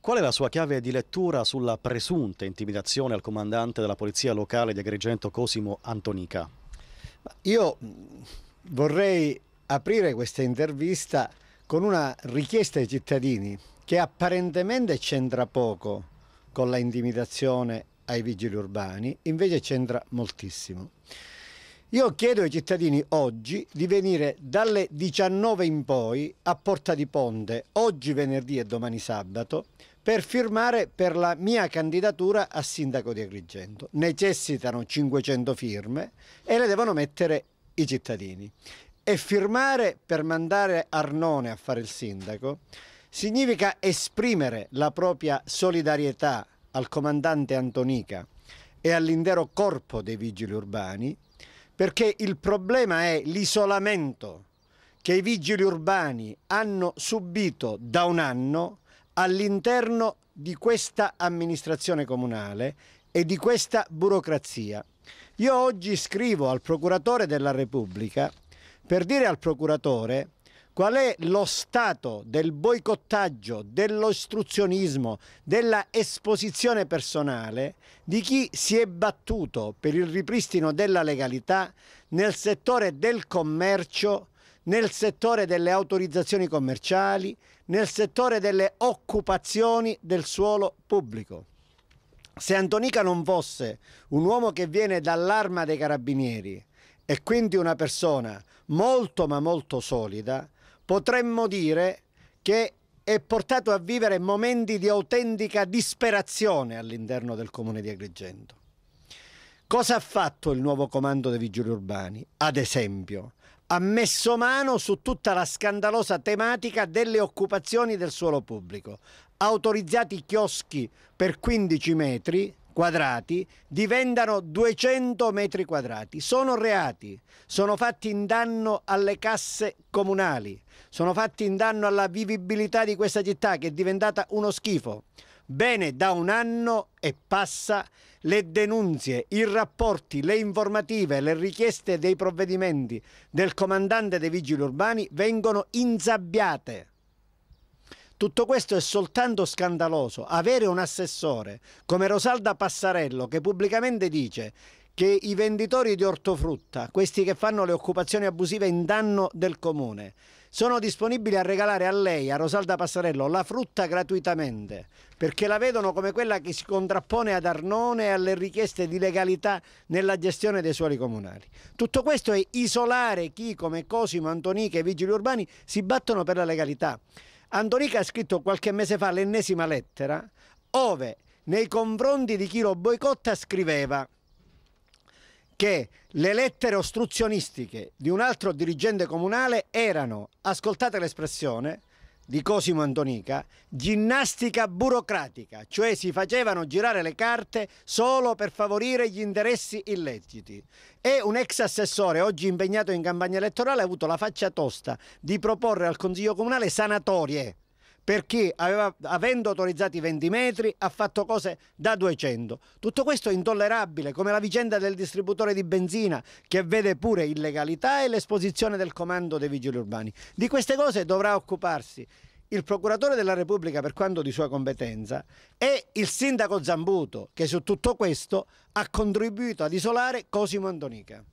Qual è la sua chiave di lettura sulla presunta intimidazione al comandante della polizia locale di Agrigento Cosimo Antonica? Io mm, vorrei aprire questa intervista con una richiesta ai cittadini che apparentemente c'entra poco con la intimidazione ai vigili urbani, invece c'entra moltissimo. Io chiedo ai cittadini oggi di venire dalle 19 in poi a Porta di Ponte, oggi venerdì e domani sabato, per firmare per la mia candidatura a sindaco di Agrigento. Necessitano 500 firme e le devono mettere i cittadini. E firmare per mandare Arnone a fare il sindaco significa esprimere la propria solidarietà al comandante Antonica e all'intero corpo dei vigili urbani perché il problema è l'isolamento che i vigili urbani hanno subito da un anno all'interno di questa amministrazione comunale e di questa burocrazia. Io oggi scrivo al procuratore della Repubblica per dire al procuratore Qual è lo stato del boicottaggio, dell'istruzionismo, della esposizione personale di chi si è battuto per il ripristino della legalità nel settore del commercio, nel settore delle autorizzazioni commerciali, nel settore delle occupazioni del suolo pubblico? Se Antonica non fosse un uomo che viene dall'arma dei carabinieri e quindi una persona molto ma molto solida, potremmo dire che è portato a vivere momenti di autentica disperazione all'interno del comune di Agrigento. Cosa ha fatto il nuovo comando dei vigili urbani? Ad esempio, ha messo mano su tutta la scandalosa tematica delle occupazioni del suolo pubblico, autorizzati chioschi per 15 metri, quadrati diventano 200 metri quadrati. Sono reati, sono fatti in danno alle casse comunali, sono fatti in danno alla vivibilità di questa città che è diventata uno schifo. Bene, da un anno e passa le denunzie, i rapporti, le informative, le richieste dei provvedimenti del comandante dei vigili urbani vengono insabbiate. Tutto questo è soltanto scandaloso. Avere un assessore come Rosalda Passarello che pubblicamente dice che i venditori di ortofrutta, questi che fanno le occupazioni abusive in danno del comune, sono disponibili a regalare a lei, a Rosalda Passarello, la frutta gratuitamente, perché la vedono come quella che si contrappone ad Arnone e alle richieste di legalità nella gestione dei suoli comunali. Tutto questo è isolare chi, come Cosimo, Antoniche e Vigili Urbani, si battono per la legalità. Antonica ha scritto qualche mese fa l'ennesima lettera ove nei confronti di chi lo boicotta scriveva che le lettere ostruzionistiche di un altro dirigente comunale erano, ascoltate l'espressione, di Cosimo Antonica, ginnastica burocratica, cioè si facevano girare le carte solo per favorire gli interessi illeciti. E un ex assessore, oggi impegnato in campagna elettorale, ha avuto la faccia tosta di proporre al Consiglio Comunale sanatorie perché aveva, avendo autorizzato i 20 metri ha fatto cose da 200. Tutto questo è intollerabile, come la vicenda del distributore di benzina che vede pure illegalità e l'esposizione del comando dei vigili urbani. Di queste cose dovrà occuparsi il procuratore della Repubblica per quanto di sua competenza e il sindaco Zambuto che su tutto questo ha contribuito ad isolare Cosimo Antonica.